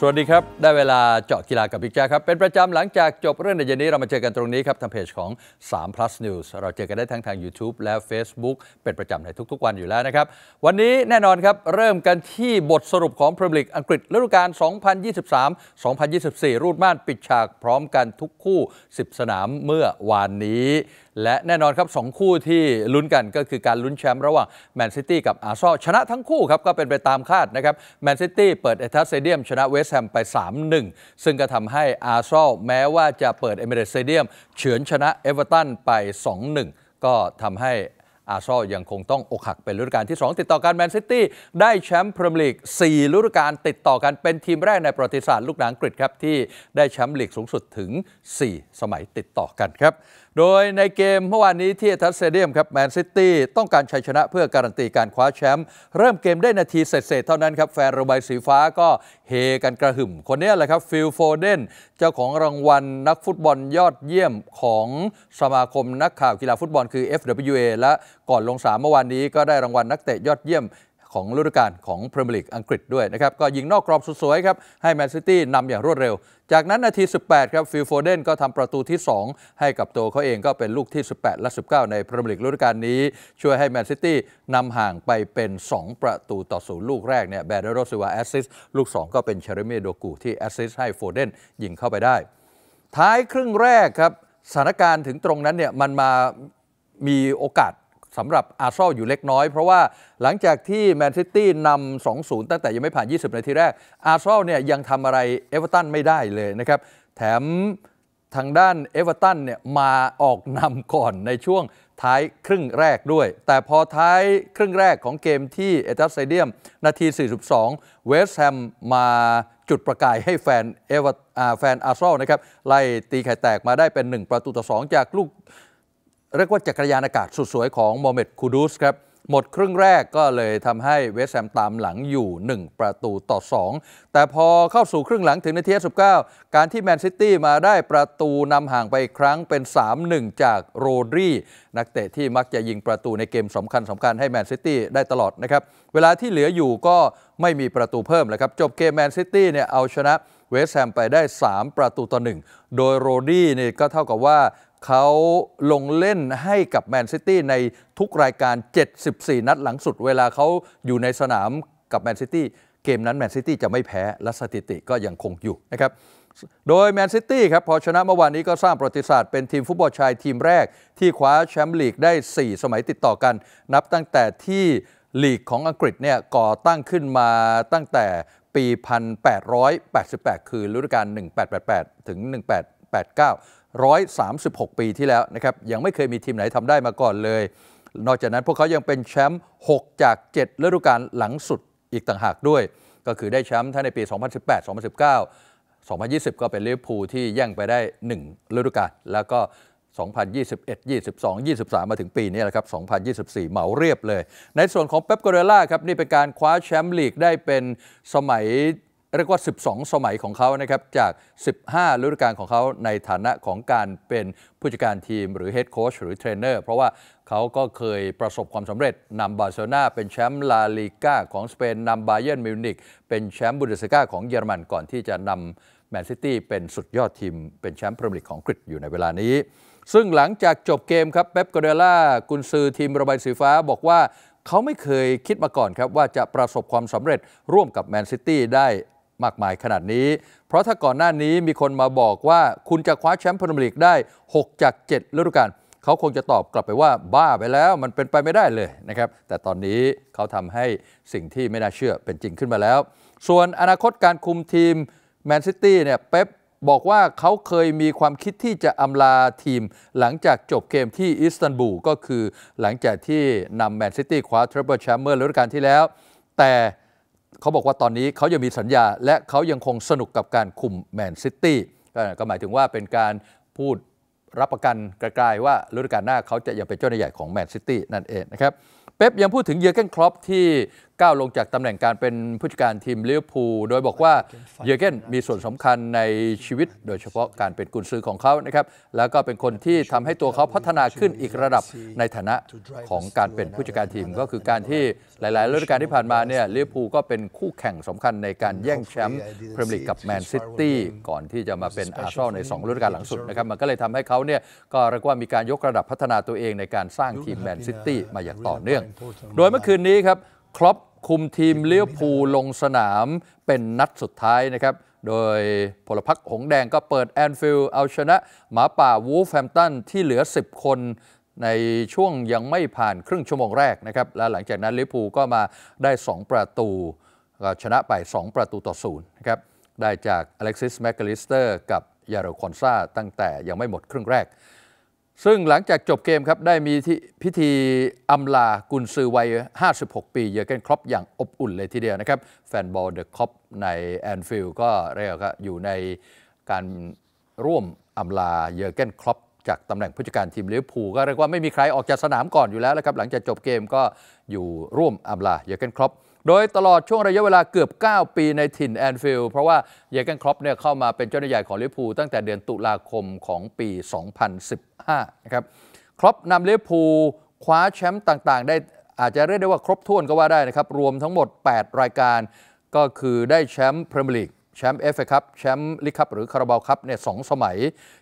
สวัสดีครับ ได้เวลาเจาะกีฬากับพิจกแจครับ เป็นประจำหลังจากจบเรื่องในเย็นนี้เรามาเจอกันตรงนี้ครับ ทางเพจของ3 plus news เราเจอกันได้ทั้งทาง YouTube และ Facebook เป็นประจำในทุกๆวันอยู่แล้วนะครับ วันนี้แน่นอนครับ เริ่มกันที่บทสรุปของพรีเมียร์อังกฤษฤดูกาล2023-2024 รูดม่านปิดฉากพร้อมกันทุกคู่ 10 สนามเมื่อวานนี้และแน่นอนครับสองคู่ที่ลุ้นกันก็คือการลุ้นแชมป์ระหว่างแมนซิตี้กับอาร์ซอลชนะทั้งคู่ครับก็เป็นไปตามคาดนะครับแมนซิตี้เปิดเอทัสเซเดียม ชนะเวสต์แฮมไป 3-1 ซึ่งก็ทำให้อาร์ซอลแม้ว่าจะเปิดเอเมเรตสเซเดียมเฉือนชนะเอเวอร์ตันไป 2-1 ก็ทำให้อาร์ซอลยังคงต้องอกหักเป็นฤดูกาลที่ 2 ติดต่อกันแมนซิตี้ได้แชมป์พรีเมียร์ลีก4ฤดูกาลติดต่อกันเป็นทีมแรกในประวัติศาสตร์ลูกหนังอังกฤษครับที่ได้แชมป์ลีกสูงสุดถึง 4 สมัยติดต่อกันครับโดยในเกมเมื่อวานนี้ที่ทัสเซเดียมครับแมนซิตี้ ต้องการชัยชนะเพื่อการันตีการคว้าแชมป์เริ่มเกมได้นาทีเศษๆเท่านั้นครับ แฟนโรบายสีฟ้าก็เฮกันกระหึ่ม คนนี้แหละครับ ฟิลโฟเดนเจ้าของรางวัลนักฟุตบอลยอดเยี่ยมของสมาคมนักข่าวกีฬาฟุตบอลคือ FWA และก่อนลงสนามเมื่อวานนี้ก็ได้รางวัลนักเตะยอดเยี่ยมของฤดูกาลของพรีเมียร์ลีกอังกฤษด้วยนะครับ ก็ยิงนอกกรอบสวยๆครับให้แมนซิตี้นำอย่างรวดเร็ว จากนั้นนาที 18ครับฟิลโฟเดนก็ทำประตูที่ 2 ให้กับตัวเขาเองก็เป็นลูกที่ 18 และ 19 ในพรีเมียร์ลีกฤดูกาลนี้ช่วยให้แมนซิตี้นำห่างไปเป็น 2 ประตูต่อศูนย์ลูกแรกเนี่ยแบเดโรซิวาแอสซิสลูก 2 ก็เป็นเชอรเมโดกูที่แอสซิสให้โฟเดนยิงเข้าไปได้ ท้ายครึ่งแรกครับสถานการณ์ถึงตรงนั้นเนี่ยมันมามีโอกาสสำหรับอาร์เซนอลอยู่เล็กน้อย เพราะว่าหลังจากที่แมนซิตี้นำสองศูนย์ตั้งแต่ยังไม่ผ่าน 20นาทีแรกอาร์เซนอลเนี่ยยังทำอะไรเอเวอร์ตันไม่ได้เลยนะครับแถมทางด้านเอเวอร์ตันเนี่ยมาออกนำก่อนในช่วงท้ายครึ่งแรกด้วย แต่พอท้ายครึ่งแรกของเกมที่เอตัสไซเดียมนาที 42 เวสแฮมมาจุดประกายให้แฟนเอเวอร์แฟนอาร์ซอลนะครับไล่ตีไข่แตกมาได้เป็น 1 ประตูต่อ2จากลูกเรียกว่าจักรยานอากาศสุดสวยของโมเมตคูดูสครับหมดครึ่งแรกก็เลยทำให้เวสแฮมตามหลังอยู่ 1 ประตูต่อ 2 แต่พอเข้าสู่ครึ่งหลังถึงนาทีที่19การที่แมนซิตี้มาได้ประตูนำห่างไปอีกครั้งเป็น 3-1 จากโรดรีนักเตะที่มักจะยิงประตูในเกมสำคัญสำคัญให้แมนซิตี้ได้ตลอดนะครับเวลาที่เหลืออยู่ก็ไม่มีประตูเพิ่มแล้วครับ จบเกมแมนซิตี้เนี่ยเอาชนะเวสแฮมไปได้ 3 ประตูต่อ1โดยโรดี้เนี่ยก็เท่ากับว่าเขาลงเล่นให้กับแมนซิตี้ในทุกรายการ 74 นัดหลังสุด เวลาเขาอยู่ในสนามกับแมนซิตี้เกมนั้นแมนซิตี้จะไม่แพ้ และสถิติก็ยังคงอยู่นะครับโดยแมนซิตี้ครับพอชนะเมื่อวานนี้ก็สร้างประวัติศาสตร์เป็นทีมฟุตบอลชายทีมแรกที่คว้าแชมป์ลีกได้ 4 สมัยติดต่อกัน นับตั้งแต่ที่ลีกของอังกฤษเนี่ยก่อตั้งขึ้นมาตั้งแต่ปี 1888 คือฤดูกาล1888ถึง1889 136 ปีที่แล้วนะครับ ยังไม่เคยมีทีมไหนทำได้มาก่อนเลย นอกจากนั้นพวกเขายังเป็นแชมป์6จาก 7ฤดูกาลหลังสุดอีกต่างหากด้วย ก็คือได้แชมป์ทั้งในปี 2018 2019 2020 ก็เป็นลิเวอร์พูลที่แย่งไปได้ 1ฤดูกาลแล้วก็ 2021 22 23 มาถึงปีนี้แหละครับ 2024เหมาเรียบเลย ในส่วนของเป๊ปกเรล่าครับ นี่เป็นการคว้าแชมป์ลีกได้เป็นสมัยเรียกว่า 12 สมัยของเขา นะครับ จาก 15 ฤดูกาลของเขาในฐานะของการเป็นผู้จัดการทีม หรือเฮดโค้ช หรือเทรนเนอร์ เพราะว่าเขาก็เคยประสบความสำเร็จ นำบาร์เซโลนาเป็นแชมป์ลาลีกาของสเปนนำบาเยิร์นมิวนิกเป็นแชมป์บุนเดสกาของเยอรมัน ก่อนที่จะนำแมนซิตี้เป็นสุดยอดทีม เป็นแชมป์พรีเมียร์ลีกของกรีกอยู่ในเวลานี้ ซึ่งหลังจากจบเกมครับ เป๊ปกเดล่ากุนซือทีมระบายสีฟ้า บอกว่า เขาไม่เคยคิดมาก่อนครับว่าจะประสบความสำเร็จร่วมกับแมนซิตี้ได้มากมายขนาดนี้ เพราะถ้าก่อนหน้านี้มีคนมาบอกว่าคุณจะคว้าแชมป์พรีเมียร์ลีกได้ 6 จาก7ฤดูกาลเขาคงจะตอบกลับไปว่าบ้าไปแล้วมันเป็นไปไม่ได้เลยนะครับ แต่ตอนนี้เขาทำให้สิ่งที่ไม่น่าเชื่อเป็นจริงขึ้นมาแล้ว ส่วนอนาคตการคุมทีมแมนซิตี้เนี่ย เป๊ปบอกว่าเขาเคยมีความคิดที่จะอำลาทีมหลังจากจบเกมที่อิสตันบูลก็คือหลังจากที่นำแมนซิตี้คว้าทริปเปิลแชมเปอร์ฤดูกาลที่แล้ว แต่เขาบอกว่าตอนนี้เขายังมีสัญญา และเขายังคงสนุกกับการคุมแมนซิตี้ก็หมายถึงว่าเป็นการพูดรับประกันกระจายว่าฤดูกาลหน้าเขาจะยังเป็นเจ้าหน้าใหญ่ของแมนซิตี้นั่นเองนะครับเป๊ปยังพูดถึงเยอร์เกนครอปที่ก้าวลงจากตำแหน่งการเป็นผู้จัดการทีมเลอร์พููโดยบอกว่า เยเกนมีส่วนสำคัญในชีวิต โดยเฉพาะการเป็นกุนซือของเขานะครับ แล้วก็เป็นคนที่ทำให้ตัวเขาพัฒนาขึ้นอีกระดับในฐานะของการเป็นผู้จัดการทีม ก็คือการที่หลายๆฤดูกาลที่ผ่านมาเนี่ยเลอร์พููก็เป็นคู่แข่งสำคัญในการแย่งแชมป์พรีเมียร์ลีกกับแมนซิตี้ก่อนที่จะมาเป็นอาร์เซนอลใน2ฤดูกาลหลังสุดนะครับมันก็เลยทำให้เขาเนี่ยก็เรียกว่ามีการยกระดับพัฒนาตัวเองในการสร้างทีมแมนซิตี้มาอย่างต่อเนื่อง โดยเมื่อคืนนี้ครับครอปคุมทีมเลี้ยวภูลงสนามเป็นนัดสุดท้ายนะครับ โดยพลพักหงแดงก็เปิดแอนฟิลด์เอาชนะหมาป่าวูฟแฮมตันที่เหลือ 10 คนในช่วงยังไม่ผ่านครึ่งชั่วโมงแรกนะครับ และหลังจากนั้นลิปูก็มาได้ 2 ประตูชนะไป 2 ประตูต่อศูนย์นะครับ ได้จากอเล็กซิสแมคคลิสเตอร์กับยารรคอนซาตั้งแต่ยังไม่หมดครึ่งแรกซึ่งหลังจากจบเกมครับได้มีพิธีอำลากุนซือวัย 56 ปีเยอเกนครอปอย่างอบอุ่นเลยทีเดียวนะครับแฟนบอลเดอะครอปในแอนฟิลด์ก็เรียกว่าอยู่ในการร่วมอำลาเยอเกนครอปจากตำแหน่งผู้จัดการทีมลิเวอร์พูลก็เรียกว่าไม่มีใครออกจากสนามก่อนอยู่แล้วนะครับหลังจากจบเกมก็อยู่ร่วมอำลาเยอเกนครอปโดยตลอดช่วงระยะเวลาเกือบ 9 ปีในถิ่นแอนฟิลด์เพราะว่าเยกันครอปเนี่ยเข้ามาเป็นเจ้าหน้าใหญ่ของลิเวอร์พูลตั้งแต่เดือนตุลาคมของปี 2015 นะครับครอปนำลิเวอร์พูลคว้าแชมป์ต่างๆ ได้อาจจะเรียกได้ว่าครบถ้วนก็ว่าได้นะครับ รวมทั้งหมด 8 รายการก็คือได้แชมป์พรีเมียร์ลีกแชมป์เอฟเอคัพแชมป์ลิคัพหรือคาราบาลคัพเนี่ยสองสมัย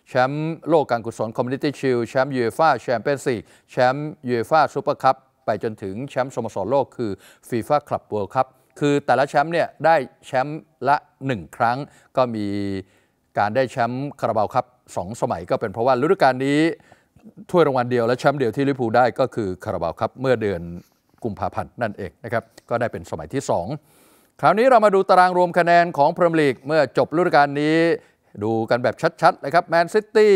แชมป์โลกการกุศลคอมมินิตี้ชิลแชมป์ยูเอฟ่าแชมเปี้ยนส์ลีกแชมป์ยูเอฟ่าซูเปอร์คัพไปจนถึงแชมป์สโมสรโลกคือฟีฟ่าคลับเวิลด์ครับคือแต่ละแชมป์เนี่ยได้แชมป์ละ 1 ครั้ง ก็มีการได้แชมป์คาราบาวครับสองสมัยก็เป็นเพราะว่าฤดูกาลนี้ถ้วยรางวัลเดียวและแชมป์เดียวที่ลิพูได้ก็คือคาราบาวครับเมื่อเดือนกุมภาพันธ์นั่นเองนะครับ ก็ได้เป็นสมัยที่ 2 คราวนี้เรามาดูตารางรวมคะแนนของพรีเมียร์ลีกเมื่อจบฤดูกาลนี้ดูกันแบบชัดๆเลยครับแมนซิตี้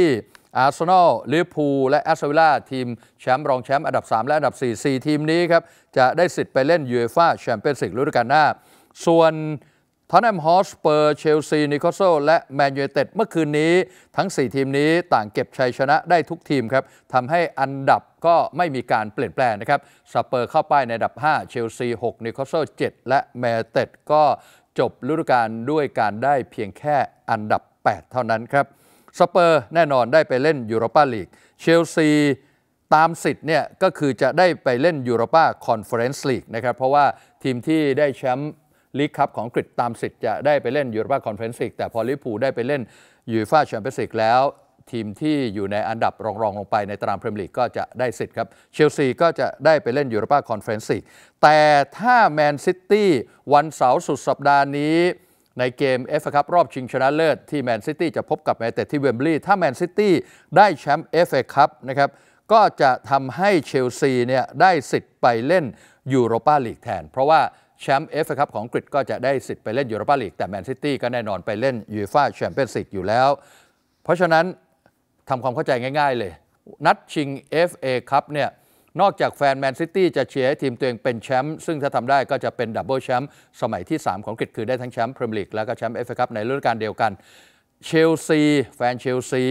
อาร์เซนอลลิเวอร์พูลและแอสตันวิลล่า ทีมแชมป์รองแชมป์อันดับ 3 และอันดับ 4 4 ทีมนี้ครับ จะได้สิทธิ์ไปเล่นยูเอฟ่าแชมเปี้ยนส์ลีกฤดูกาลหน้า ส่วนทอนแนมฮอสเปอร์เชลซีนิโคโซและแมนยูเต็ดเมื่อคืนนี้ ทั้ง 4 ทีมนี้ต่างเก็บชัยชนะได้ทุกทีมครับทำให้อันดับก็ไม่มีการเปลี่ยนแปลงนะครับ สเปอร์เข้าไปในอันดับ 5เชลซี6นิโคโซ7และแมนเต็ดก็จบฤดูกาลด้วยการได้เพียงแค่อันดับ 8 เท่านั้นครับสเปอร์แน่นอนได้ไปเล่นยูโรปาลีกเชลซีตามสิทธิ์เนี่ยก็คือจะได้ไปเล่นยูโรปาคอนเฟอเรนซ์ลีกนะครับเพราะว่าทีมที่ได้แชมป์ลีกคัพของกรีกตามสิทธิ์จะได้ไปเล่นยูโรปาคอนเฟอเรนซ์ลีกแต่พอลิปูได้ไปเล่นยูฟ่าแชมเปี้ยนส์ลีกแล้วทีมที่อยู่ในอันดับรองๆ ลงไปในตารางพรีเมียร์ลีกก็จะได้สิทธิ์ครับเชลซีก็จะได้ไปเล่นยูโรปาคอนเฟอเรนซ์ลีกแต่ถ้าแมนซิตี้วันเสาร์สุดสัปดาห์นี้ในเกมเออครับรอบชิงชนะเลิศที่แมนซิตี้จะพบกับแมนเตดที่เวมบลีย์ถ้าแมนซิตี้ได้แชมป์เอฟเอครับนะครับก็จะทำให้เชลซีเนี่ยได้สิทธิ์ไปเล่นยูโรปาลีกแทน เพราะว่าแชมป์เอฟเอครับของกรีกก็จะได้สิทธิ์ไปเล่นยูโรปาลีกแต่แมนซิตี้ก็แน่นอนไปเล่นยูฟ่าแชมเปี้ยนส์ลีกอยู่แล้ว เพราะฉะนั้นทำความเข้าใจง่ายๆเลย นัดชิงเอฟเอครับเนี่ยนอกจากแฟนแมนซิตี้จะเชียร์ให้ทีมตัวเองเป็นแชมป์ซึ่งถ้าทำได้ก็จะเป็นดับเบิลแชมป์สมัยที่ 3 ของอังกฤษคือได้ทั้งแชมป์พรีเมียร์ลีกและก็แชมป์เอฟเอคัพในฤดูกาลเดียวกัน เชลซี แฟนเชลซี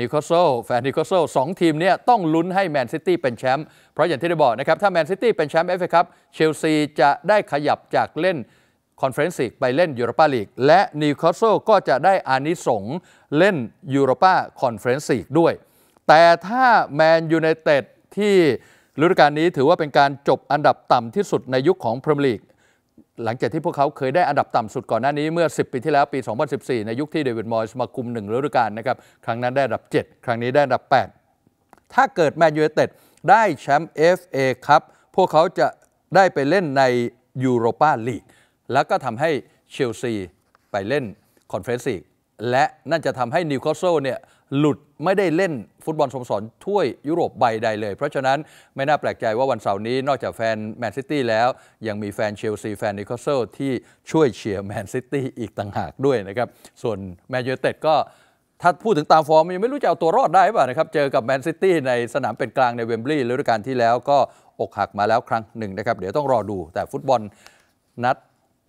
นิโคโซแฟนนิโคโซสองทีมเนี่ยต้องลุ้นให้แมนซิตี้เป็นแชมป์เพราะอย่างที่ได้บอกนะครับ ถ้าแมนซิตี้เป็นแชมป์เอฟเอคัพเชลซีจะได้ขยับจากเล่นคอนเฟอเรนซ์ลีกไปเล่นยูโรปาลีกและนิโคโซก็จะได้อานิสงเล่นยูโรปาคอนเฟอเรนซ์ลีกด้วย แต่ถ้าแมนยูไนเต็ดที่ฤดูกาลนี้ถือว่าเป็นการจบอันดับต่ำที่สุดในยุคของพรีเมียร์ลีก หลังจากที่พวกเขาเคยได้อันดับต่ำสุดก่อนหน้านี้เมื่อ 10 ปีที่แล้วปี 2014 ในยุคที่เดวิดมอยส์มาคุม1ฤดูกาลนะครับ ครั้งนั้นได้อันดับ 7 ครั้งนี้ได้อันดับ 8 ถ้าเกิดแมนยูเอเต็ดได้แชมป์เอฟเอครับ พวกเขาจะได้ไปเล่นในยูโรปาลีก แล้วก็ทำให้เชลซีไปเล่นคอนเฟรนซีกและนั่นจะทำให้นิวคาสเซิลเนี่ยหลุดไม่ได้เล่นฟุตบอลสโมสรถ้วยยุโรปใบใดเลย เพราะฉะนั้นไม่น่าแปลกใจว่าวันเสาร์นี้นอกจากแฟนแมนซิตี้แล้วยังมีแฟนเชลซี แฟนนิโคลเซลที่ช่วยเชียร์แมนซิตี้อีกต่างหากด้วยนะครับส่วนแมนยูเต็ดก็ถ้าพูดถึงตามฟอร์ม ยังไม่รู้จะเอาตัวรอดได้ป่ะนะครับเจอกับแมนซิตี้ในสนามเป็นกลางในเวมบลีย์ฤดูกาลที่แล้วก็อกหักมาแล้วครั้งหนึ่งนะครับ เดี๋ยวต้องรอดูแต่ฟุตบอลนัด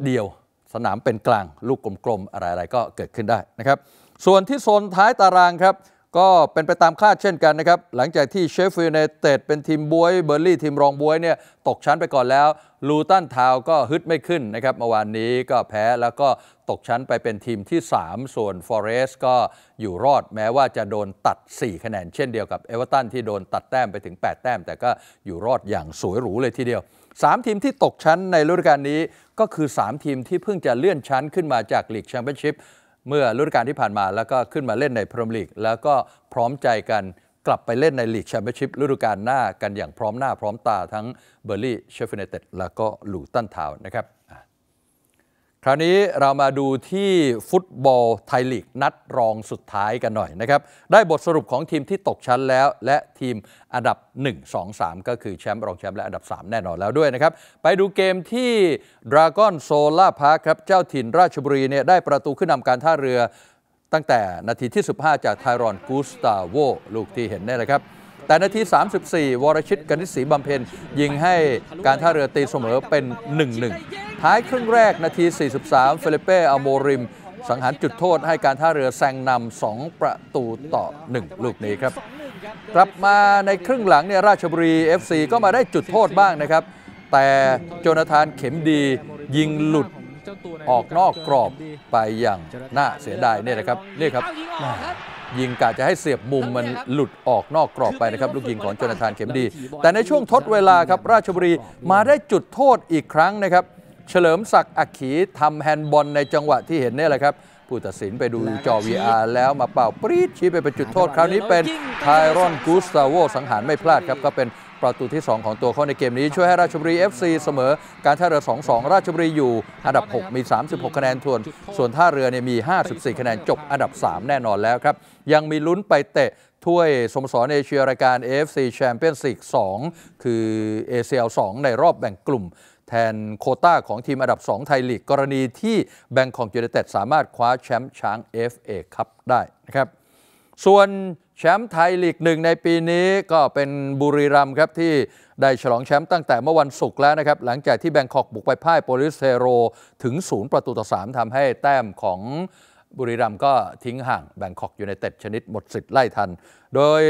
เดียว สนามเป็นกลาง ลูกกลมๆอะไรๆก็เกิดขึ้นได้นะครับส่วนที่โซนท้ายตารางครับ ก็เป็นไปตามคาดเช่นกันนะครับ หลังจากที่เชฟฟิลด์ในเตดเป็นทีมบวยเบอร์ลี่ทีมรองบวยเนี่ยตกชั้นไปก่อนแล้ว ลูตันทาวก็ฮึดไม่ขึ้นนะครับเมื่อวานนี้ก็แพ้แล้วก็ตกชั้นไปเป็นทีมที่ 3 ส่วนฟอเรสก็อยู่รอดแม้ว่าจะโดนตัด4คะแนนเช่นเดียวกับเอเวอร์ตันที่โดนตัดแต้มไปถึง 8 แต้ม แต่ก็อยู่รอดอย่างสวยหรูเลยทีเดียว 3 ทีมที่ตกชั้นในฤดูกาลนี้ ก็คือ3ทีมที่เพิ่งจะเลื่อนชั้นขึ้นมาจากลีกแชมเปี้ยนชิพเมื่อฤดูกาลที่ผ่านมาแล้วก็ขึ้นมาเล่นในพรีเมียร์ลีก แล้วก็พร้อมใจกันกลับไปเล่นในลีกแชมเปี้ยนชิพฤดูกาลหน้ากันอย่างพร้อมหน้าพร้อมตาทั้งเบอร์ลี่เชฟเนเต็ดแล้วก็ลูตันทาวนะครับคราวนี้เรามาดูที่ฟุตบอลไทยลีก นัดรองสุดท้ายกันหน่อยนะครับ ได้บทสรุปของทีมที่ตกชั้นแล้ว และทีมอันดับ 1 2 3 ก็คือแชมป์ รองแชมป์และอันดับ 3 แน่นอนแล้วด้วยนะครับ ไปดูเกมที่ดราก้อนโซล่าพาร์คครับ เจ้าถิ่นราชบุรีเนี่ยได้ประตูขึ้นนำการท่าเรือตั้งแต่นาทีที่ 15 จากไทรอนกูสตาโวลูกที่เห็นนี่หละครับแต่นาที 34 วรชิตกนิษฐศรีบำเพ็ญยิงให้การท่าเรือตีเสมอเป็น 1-1 ท้ายครึ่งแรกนาที 43 เฟลิเป้อโมริมสังหารจุดโทษให้การท่าเรือแซงนำ 2 ประตูต่อ 1 ลูกนี้ครับ กลับมาในครึ่งหลังเนี่ยราชบุรี FC ก็มาได้จุดโทษบ้างนะครับ แต่โจนาธานเข็มดียิงหลุดออกนอกกรอบไปอย่างน่าเสียดายเนี่ยนะครับนี่ครับยิงกะจะให้เสียบมุมมันหลุดออกนอกกรอบไปนะครับ ลูกยิงของจนาธานเข็มดี แต่ในช่วงทดเวลาครับ ราชบุรีมาได้จุดโทษอีกครั้งนะครับ เฉลิมศักดิ์อักขีทำแฮนด์บอลในจังหวะที่เห็นนี่แหละครับ ผู้ตัดสินไปดูจอ VR แล้วมาเป่า ปรี๊ดชี้ไปเป็นจุดโทษคราวนี้เป็น ไทรอนกูสตาโวสังหารไม่พลาดครับก็เป็นประตูที่ 2 ของตัวเขาในเกมนี้ช่วยให้ราชบุรี FC เสมอ การท่าเรือ 2-2 ราชบุรีอยู่ อันดับ 6 มี 36 คะแนนทวน ส่วนท่าเรือเนี่ยมี 54 คะแนนจบอันดับ 3 แน่นอนแล้วครับ ยังมีลุ้นไปเตะถ้วยสมสรเอเชียรายการ AFC Champions League 2คือ ACL 2ในรอบแบ่งกลุ่ม แทนโคต้าของทีมอันดับ 2 ไทยลีก กรณีที่แบงคอกยูเนเต็ดสามารถคว้าแชมป์ช้าง FA ครับได้นะครับส่วนแชมป์ไทยลีกหนึ่งในปีนี้ก็เป็นบุรีรัมย์ครับที่ได้ฉลองแชมป์ตั้งแต่เมื่อวันศุกร์แล้วนะครับ หลังจากที่แบงคอกบุกไปพ่ายโปลิสเทโรถึง0ประตูต่อ 3ทำให้แต้มของบุรีรัมย์ก็ทิ้งห่าง แบงคอกอยู่ในเต็ดชนิดหมดสิทธิ์ไล่ทัน โดย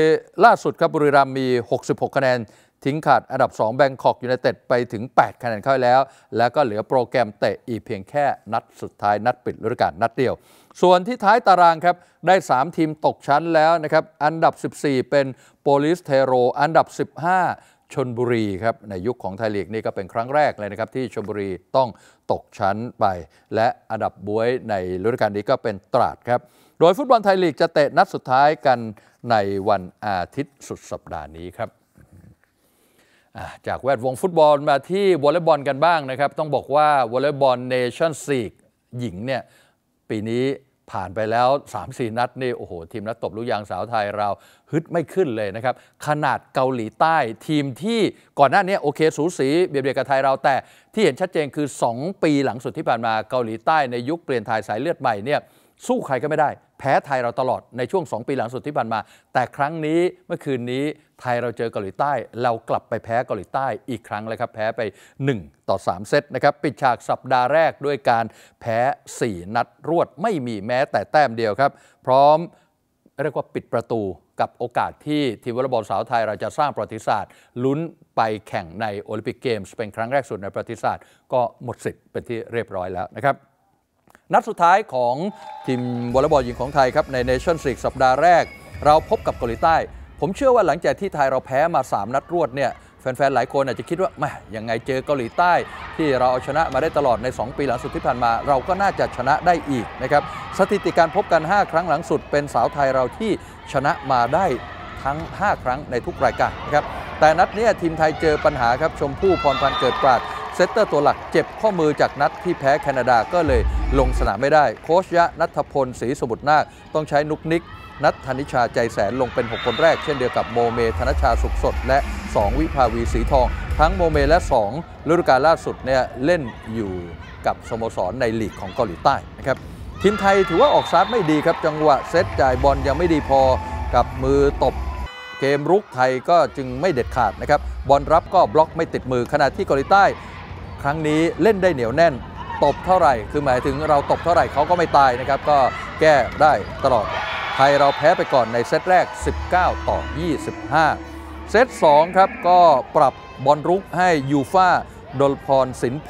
ล่าสุดครับบุรีรัมย์มี 66 คะแนนทิ้งขาดอันดับ 2 แบงคอกอยู่ในเต็ดไปถึง 8 คะแนนเข้าแล้ว แล้วก็เหลือโปรแกรมเตะอีกเพียงแค่นัดสุดท้ายนัดปิดฤดูกาลนัดเดียวส่วนที่ท้ายตารางครับได้ 3 ทีมตกชั้นแล้วนะครับอันดับ 14 เป็นโปลิสเทโรอันดับ 15ชนบุรีครับในยุคของไทยลีกนี่ก็เป็นครั้งแรกเลยนะครับที่ชนบุรีต้องตกชั้นไป และอันดับบวยในฤดูกาลนี้ก็เป็นตราดครับโดยฟุตบอลไทยลีกจะเตะนัดสุดท้ายกันในวันอาทิตย์สุดสัปดาห์นี้ครับจากแวดวงฟุตบอลมาที่วอลเลย์บอลกันบ้างนะครับต้องบอกว่าวอลเลย์บอลเนชั่นซีกหญิงเนี่ยปีนี้ผ่านไปแล้ว 3-4 นัดนี่โอ้โห ทีมนักตบลูกยางสาวไทยเราฮึดไม่ขึ้นเลยนะครับ ขนาดเกาหลีใต้ ทีมที่ก่อนหน้านี้โอเคสูสีเบียดเบียดกับไทยเราแต่ที่เห็นชัดเจนคือ 2 ปีหลังสุดที่ผ่านมาเกาหลีใต้ในยุคเปลี่ยนถ่ายสายเลือดใหม่เนี่ยสู้ใครก็ไม่ได้แพ้ไทยเราตลอดในช่วง 2 ปีหลังสุดที่ผ่านมา แต่ครั้งนี้เมื่อคืนนี้ไทยเราเจอเกาหลีใต้ เรากลับไปแพ้เกาหลีใต้อีกครั้งเลยครับ แพ้ไป 1 ต่อ 3 เซตนะครับ ปิดฉากสัปดาห์แรกด้วยการแพ้ 4 นัดรวดไม่มีแม้แต่แต้มเดียวครับ พร้อมเรียกว่าปิดประตูกับโอกาสที่ทีมวอลเลย์บอลสาวไทยเราจะสร้างประวัติศาสตร์ ลุ้นไปแข่งในโอลิมปิกเกมส์เป็นครั้งแรกสุดในประวัติศาสตร์ ก็หมดสิทธิ์เป็นที่เรียบร้อยแล้วนะครับนัดสุดท้ายของทีมวอลเลย์บอลหญิงของไทยครับ ในเนชั่นสีกสัปดาห์แรก เราพบกับเกาหลีใต้ ผมเชื่อว่าหลังจากที่ไทยเราแพ้มา 3 นัดรวดเนี่ยแฟนๆ หลายคนอาจจะคิดว่าแม่ยังไงเจอเกาหลีใต้ ที่เราเอาชนะมาได้ตลอดใน 2 ปีหลังสุดที่ผ่านมาเราก็น่าจะชนะได้อีกนะครับ สถิติการพบกัน 5 ครั้งหลังสุดเป็นสาวไทยเราที่ชนะมาได้ทั้ง5ครั้งในทุกรายการนะครับแต่นัดนี้ทีมไทยเจอปัญหาครับ ชมพู่พรพันธ์เกิดปราดเซตเตอร์ตัวหลักเจ็บข้อมือจากนัดที่แพ้แคนาดาก็เลยลงสนามไม่ได้ โคชยะนัทพลศรีสมุทรนาคต้องใช้นุกนิกนัทธนิชาใจแสนลงเป็น 6 คนแรกเช่นเดียวกับโมเม ธนชาสุขสด และ 2 วิภาวีสีทอง ทั้งโมเมและ 2ฤดูกาลล่าสุดเนี่ยเล่นอยู่กับสโมสรในลีกของเกาหลีใต้นะครับทีมไทยถือว่าออกซัดไม่ดีครับ จังหวะเซตจ่ายบอลยังไม่ดีพอกับมือตบเกมรุกไทยก็จึงไม่เด็ดขาดนะครับบอลรับก็บล็อกไม่ติดมือขณะที่เกาหลีใต้ครั้งนี้เล่นได้เหนียวแน่น ตบเท่าไหร่ คือหมายถึงเราตบเท่าไหร่เขาก็ไม่ตายนะครับ ก็แก้ได้ตลอดไทยเราแพ้ไปก่อนในเซตแรก 19 ต่อ 25 เซต2 ครับก็ปรับบอลรุกให้ยูฟาดลพรสินโพ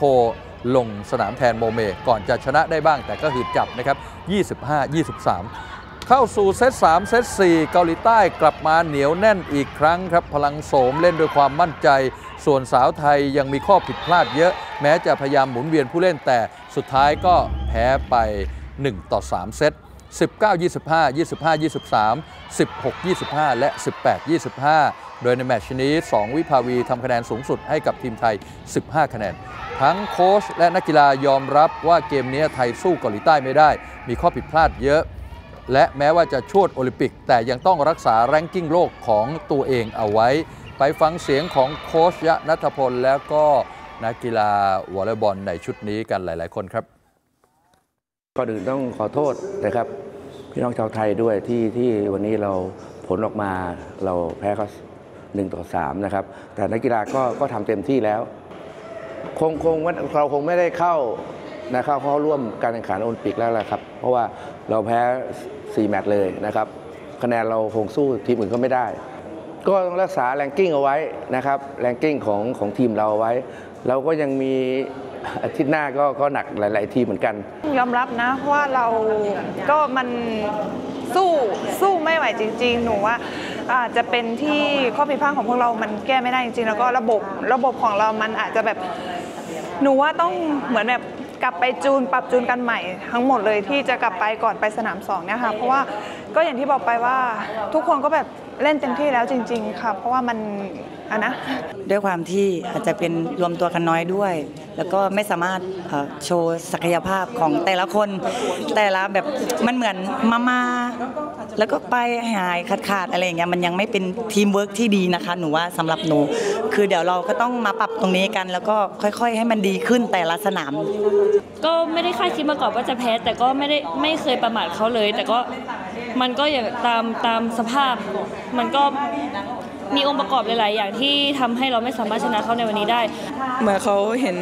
ลงสนามแทนโมเมก่อนจะชนะได้บ้างแต่ก็หืดจับนะครับ 25-23เข้าสู่เซต 3 เซต 4 เกาหลีใต้กลับมาเหนียวแน่นอีกครั้งครับ พลังโสมเล่นด้วยความมั่นใจ ส่วนสาวไทยยังมีข้อผิดพลาดเยอะ แม้จะพยายามหมุนเวียนผู้เล่นแต่สุดท้ายก็แพ้ไป 1 ต่อ 3 เซต19 25 25 23 16 25 และ 18 25 โดยในแมตช์นี้ 2 วิภาวีทำคะแนนสูงสุดให้กับทีมไทย 15 คะแนน ทั้งโค้ชและนักกีฬายอมรับว่าเกมนี้ไทยสู้เกาหลีใต้ไม่ได้ มีข้อผิดพลาดเยอะและแม้ว่าจะชวดโอลิมปิกแต่ยังต้องรักษาแรงกิ้งโลกของตัวเองเอาไว้ ไปฟังเสียงของโค้ชยะนัทพลแล้วก็นักกีฬาวอลเลย์บอลในชุดนี้กันหลาย ๆคนครับก่อนอื่นต้องขอโทษนะครับ พี่น้องชาวไทยด้วยที่ที่วันนี้เราผลออกมาเราแพ้เขาหนึ่งต่อสามนะครับ แต่นักกีฬาก็ก็ทำเต็มที่แล้ว คงคงเราคงไม่ได้เข้านะเขัาเขาร่วมการแข่งขันโอลิมปิกแล้วและครับเพราะว่าเราแพ้ 4 แมตช์เลยนะครับคะแนนเราคงสู้ทีมอื่นก็ไม่ได้ ก็ต้องรักษาแรงกิ้งเอาไว้นะครับ แรงกิ้งของของทีมเราเอาไว้ เราก็ยังมีอาทิตย์หน้าก็ก็หนักหลายๆ ทีเหมือนกันยอมรับนะว่าเราก็มันสู้สู้ไม่ไหวจริง ๆ หนูว่า อาจจะเป็นที่ข้อผิดพลาดของพวกเรามันแก้ไม่ได้จริง ๆ แล้วก็ระบบระบบของเรามันอาจจะแบบหนูว่าต้องเหมือนแบบกลับไปจูนปรับจูนกันใหม่ทั้งหมดเลยที่จะกลับไปก่อนไปสนามสองเนี่ยค่ะเพราะว่าก็อย่างที่บอกไปว่าทุกคนก็แบบเล่นเต็มที่แล้วจริงๆค่ะเพราะว่ามันอะนะด้วยความที่อาจจะเป็นรวมตัวกันน้อยด้วย แล้วก็ไม่สามารถโชว์ศักยภาพของแต่ละคน แต่ละแบบมันเหมือนมามาแล้วก็ไปหายขาดขาดอะไรอย่างเงี้ย มันยังไม่เป็นทีมเวิร์กที่ดีนะคะ หนูว่า สำหรับหนู คือเดี๋ยวเราก็ต้องมาปรับตรงนี้กัน แล้วก็ค่อย ๆ ให้มันดีขึ้นแต่ละสนาม ก็ไม่ได้คาดคิดมาก่อนว่าจะแพ้ แต่ก็ไม่ได้ไม่เคยประมาทเขาเลย แต่ก็มันก็อย่างตามตามสภาพ มันก็มีองค์ประกอบหลาย ๆ อย่างที่ทำให้เราไม่สามารถชนะเขาในวันนี้ได้เหมือนเขาเห็น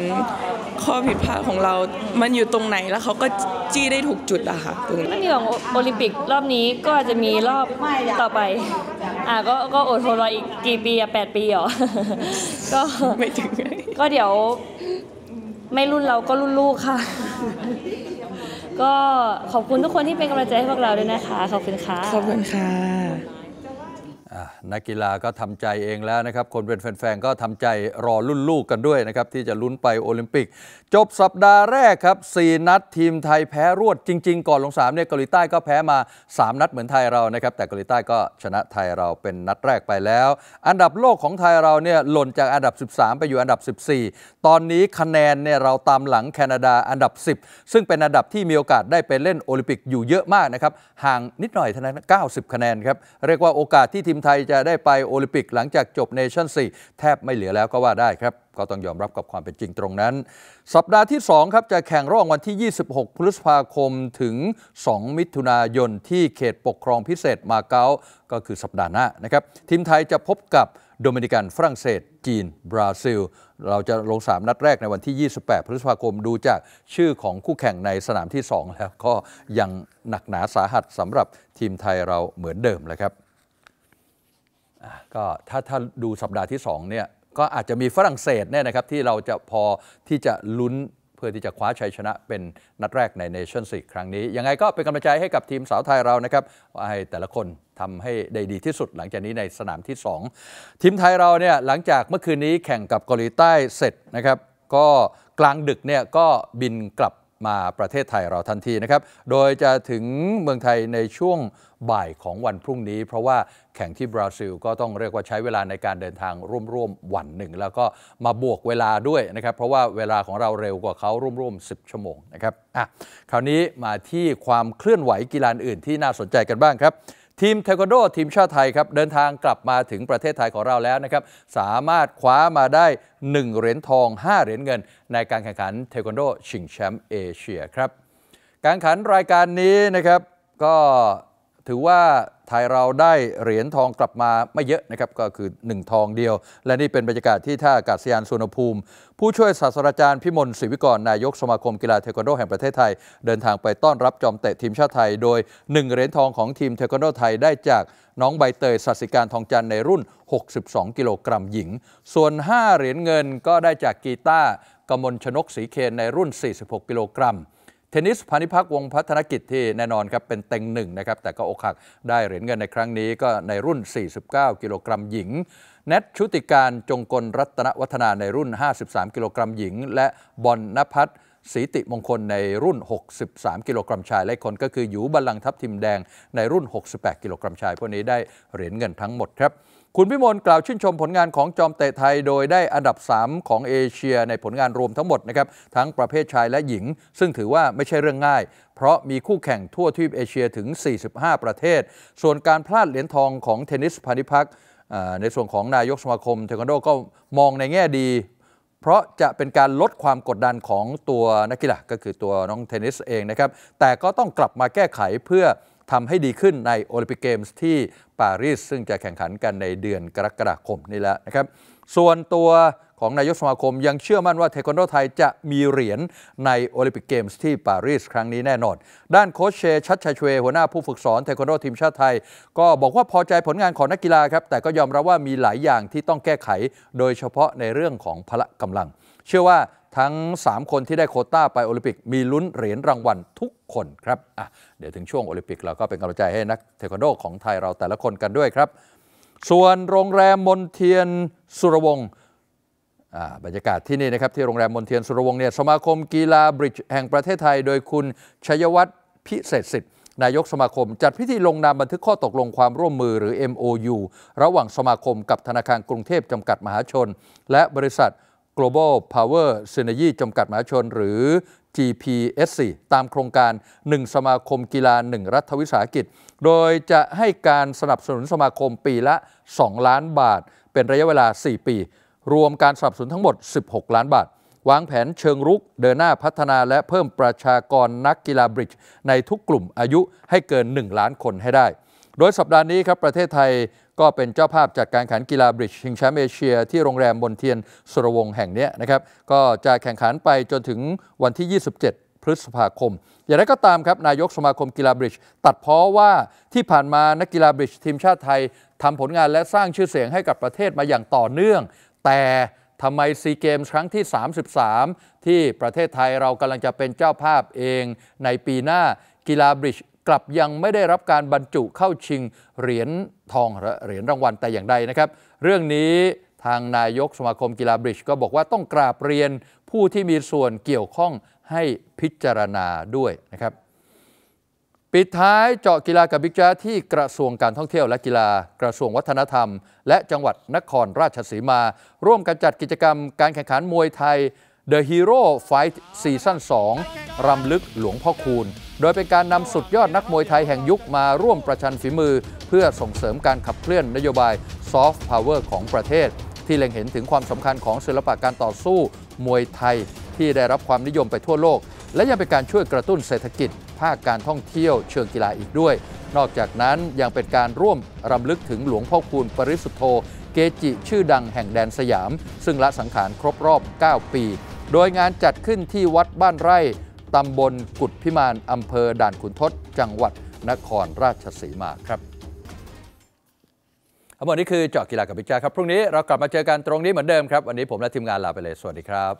ข้อผิดพลาดของเรา มันอยู่ตรงไหนแล้วเขาก็จี้ได้ถูกจุดอะค่ะตรงนี้ของโอลิมปิกรอบนี้ก็จะมีรอบต่อไป อ่าก็ก็อดทนรออีกกี่ปีอะแปดปีเหรอ ก็ไม่ถึงก็เดี๋ยวไม่รุ่นเราก็รุ่นลูกค่ะ ก็ขอบคุณทุกคนที่เป็นกำลังใจให้พวกเราด้วยนะคะขอบคุณค่ะขอบคุณค่ะนักกีฬาก็ทำใจเองแล้วนะครับ คนเป็นแฟนๆก็ทำใจรอรุ่นลูกกันด้วยนะครับ ที่จะลุ้นไปโอลิมปิกจบสัปดาห์แรกครับ 4 นัดทีมไทยแพ้รวดจริง ๆ ก่อนลงสามเนี่ยเกาหลีใต้ก็แพ้มา 3 นัดเหมือนไทยเรานะครับแต่เกาหลีใต้ก็ชนะไทยเราเป็นนัดแรกไปแล้ว อันดับโลกของไทยเราเนี่ยหล่นจากอันดับ 13 ไปอยู่อันดับ 14 ตอนนี้คะแนนเนี่ยเราตามหลังแคนาดาอันดับ 10 ซึ่งเป็นอันดับที่มีโอกาสได้ไปเล่นโอลิมปิกอยู่เยอะมากนะครับห่างนิดหน่อยเท่านั้น90 คะแนนครับเรียกว่าโอกาสที่ทีมไทยจะได้ไปโอลิมปิกหลังจากจบเนชั่น4แทบไม่เหลือแล้วก็ว่าได้ครับก็ต้องยอมรับกับความเป็นจริงตรงนั้น สัปดาห์ที่ 2 ครับ จะแข่งระหว่างวันที่ 26 พฤษภาคมถึง 2 มิถุนายนที่เขตปกครองพิเศษมาเก๊า ก็คือสัปดาห์หน้านะครับ ทีมไทยจะพบกับโดมินิกัน ฝรั่งเศส จีน บราซิล เราจะลง3นัดแรกในวันที่ 28 พฤษภาคม ดูจากชื่อของคู่แข่งในสนามที่2แล้วก็ยังหนักหนาสาหัสสำหรับทีมไทยเราเหมือนเดิมเลยครับก็ถ้าถ้าดูสัปดาห์ที่2เนี่ยก็อาจจะมีฝรั่งเศสเนี่ยนะครับ ที่เราจะพอที่จะลุ้นเพื่อที่จะคว้าชัยชนะเป็นนัดแรกในเนชั่นสิครั้งนี้ ยังไงก็เป็นกำลังใจให้กับทีมสาวไทยเรานะครับว่าให้แต่ละคนทำให้ได้ดีที่สุดหลังจากนี้ในสนามที่ 2 ทีมไทยเราเนี่ยหลังจากเมื่อคืนนี้แข่งกับเกาหลีใต้เสร็จนะครับก็กลางดึกเนี่ยก็บินกลับมาประเทศไทยเราทันทีนะครับ โดยจะถึงเมืองไทยในช่วงบ่ายของวันพรุ่งนี้ เพราะว่าแข่งที่บราซิลก็ต้องเรียกว่าใช้เวลาในการเดินทางร่วมๆวันหนึ่ง แล้วก็มาบวกเวลาด้วยนะครับ เพราะว่าเวลาของเราเร็วกว่าเขาร่วมๆ10 ชั่วโมงนะครับอ่ะคราวนี้มาที่ความเคลื่อนไหวกีฬาอื่นที่น่าสนใจกันบ้างครับทีมเทควันโด ทีมชาติไทยครับ เดินทางกลับมาถึงประเทศไทยของเราแล้วนะครับ สามารถคว้ามาได้ 1 เหรียญทอง 5 เหรียญเงิน ในการแข่งขันเทควันโด ชิงแชมป์เอเชียครับ การแข่งขันรายการนี้นะครับ ก็ถือว่าไทยเราได้เหรียญทองกลับมาไม่เยอะนะครับ ก็คือ 1 ทองเดียว และนี่เป็นบรรยากาศที่ท่าอากาศยานสุวรรณภูมิ ผู้ช่วยศาสตราจารย์พิมลศิวิกรนายกสมาคมกีฬาเทควันโดแห่งประเทศไทย เดินทางไปต้อนรับจอมเตะทีมชาติไทย โดย 1 เหรียญทองของทีมเทควันโดไทย ได้จากน้องใบเตยสัสิการทองจันในรุ่น 62กิโลกรัมหญิงส่วน 5 เหรียญเงินก็ได้จากกีตากมลชนกศรีเคนในรุ่น 46 กิโลกรัมเทนนิสพาณิพักวงพัฒนกิจที่แน่นอนครับเป็นเต็งหนึ่งนะครับแต่ก็อกหักได้เหรียญเงินในครั้งนี้ก็ในรุ่น 49 กิโลกรัมหญิงเนทชุติการจงกลรัตนวัฒนาในรุ่น 53 กิโลกรัมหญิง และบอลนภัทรสีติมงคลในรุ่น 63 กิโลกรัมชาย และคนก็คืออยู่บัลลังทัพทิมแดงในรุ่น 68 กิโลกรัมชายพวกนี้ได้เหรียญเงินทั้งหมดครับคุณพิมลกล่าวชื่นชมผลงานของจอมเตะไทยโดยได้อันดับ 3 ของเอเชียในผลงานรวมทั้งหมดนะครับทั้งประเภทชายและหญิง ซึ่งถือว่าไม่ใช่เรื่องง่าย เพราะมีคู่แข่งทั่วทวีปเอเชียถึง 45 ประเทศ ส่วนการพลาดเหรียญทองของเทนนิสพาณิพัก ในส่วนของนายกสมาคมเทควันโดก็มองในแง่ดี เพราะจะเป็นการลดความกดดันของตัวนักกีฬาก็คือตัวน้องเทนนิสเองนะครับแต่ก็ต้องกลับมาแก้ไขเพื่อทำให้ดีขึ้นในโอลิมปิกเกมส์ที่ปารีสซึ่งจะแข่งขันกันในเดือนกรกฎาคมนี่แหละนะครับ ส่วนตัวของนายกสมาคมยังเชื่อมั่นว่าเทควันโดไทยจะมีเหรียญในโอลิมปิกเกมส์ที่ปารีสครั้งนี้แน่นอน ด้านโคชเชชัดชัยชเว หัวหน้าผู้ฝึกสอนเทควันโดทีมชาติไทย ก็บอกว่าพอใจผลงานของนักกีฬาครับ แต่ก็ยอมรับว่ามีหลายอย่างที่ต้องแก้ไข โดยเฉพาะในเรื่องของพละกำลัง เชื่อว่าทั้ง 3 คนที่ได้โคต้าไปโอลิมปิก มีลุ้นเหรียญรางวัลทุกคนครับอ่ะเดี๋ยวถึงช่วงโอลิมปิกเราก็เป็นกำลังใจให้นักเทควันโดของไทยเราแต่ละคนกันด้วยครับ ส่วนโรงแรมมนเทียนสุรวงศ์บรรยากาศที่นี่นะครับที่โรงแรมมนเทียนสุรวงศ์เนี่ยสมาคมกีฬาบริดจ์แห่งประเทศไทยโดยคุณชัยวัฒน์พิเศษสิทธิ์นายกสมาคม จัดพิธีลงนามบันทึกข้อตกลงความร่วมมือหรือ MOU ระหว่างสมาคมกับธนาคารกรุงเทพจำกัดมหาชน และบริษัท Global Power Synergy จำกัดมหาชน หรือ GPSC ตามโครงการ 1 สมาคมกีฬา 1 รัฐวิสาหกิจ โดยจะให้การสนับสนุนสมาคมปีละ 2 ล้านบาท เป็นระยะเวลา 4 ปี รวมการสนับสนุนทั้งหมด 16 ล้านบาท วางแผนเชิงรุก เดินหน้าพัฒนาและเพิ่มประชากรนักกีฬาบริดจ์ในทุกกลุ่มอายุให้เกิน 1 ล้านคนให้ได้ โดยสัปดาห์นี้ครับประเทศไทยก็เป็นเจ้าภาพจัดการแข่งขันกีฬาบริดจ์ชิงแชมป์เอเชียที่โรงแรมบนเทียนสุรวงแห่งนี้นะครับ ก็จะแข่งขันไปจนถึงวันที่ 27 พฤษภาคม อย่างไรก็ตามครับ นายกสมาคมกีฬาบริดจ์ตัดพ้อว่าที่ผ่านมานักกีฬาบริดจ์ทีมชาติไทยทำผลงานและสร้างชื่อเสียงให้กับประเทศมาอย่างต่อเนื่อง แต่ทำไมซีเกมส์ครั้งที่ 33 ที่ประเทศไทยเรากำลังจะเป็นเจ้าภาพเองในปีหน้ากีฬาบริดจ์กลับยังไม่ได้รับการบรรจุเข้าชิงเหรียญทองเหรียญรางวัลแต่อย่างใดนะครับ เรื่องนี้ทางนายกสมาคมกีฬาบริดจ์ก็บอกว่าต้องกราบเรียนผู้ที่มีส่วนเกี่ยวข้องให้พิจารณาด้วยนะครับปิดท้ายเจาะกีฬากับบิ๊กจ้าที่กระทรวงการท่องเที่ยวและกีฬากระทรวงวัฒนธรรม และจังหวัดนครราชสีมา ร่วมกันจัดกิจกรรมการแข่งขันมวยไทย The Hero Fight Season 2รำลึกหลวงพ่อคูณโดยเป็นการนำสุดยอดนักมวยไทยแห่งยุคมาร่วมประชันฝีมือเพื่อส่งเสริมการขับเคลื่อนนโยบายซอฟต์พาวเวอร์ของประเทศ ที่เล็งเห็นถึงความสำคัญของศิลปะการต่อสู้มวยไทย ที่ได้รับความนิยมไปทั่วโลก และยังเป็นการช่วยกระตุ้นเศรษฐกิจ ภาคการท่องเที่ยวเชิงกีฬาอีกด้วย นอกจากนั้นยังเป็นการร่วมรำลึกถึงหลวงพ่อคูณปริสุทธโธเกจิ ชื่อดังแห่งแดนสยาม ซึ่งละสังขารครบรอบ 9 ปี โดยงานจัดขึ้นที่วัดบ้านไร่ตำบลกุดพิมานอำเภอด่านขุนทด จังหวัดนครราชสีมาครับทั้งหมดนี้คือเจาะกีฬากับพิจาครับ พรุ่งนี้เรากลับมาเจอกันตรงนี้เหมือนเดิมครับ วันนี้ผมและทีมงานลาไปเลย สวัสดีครับ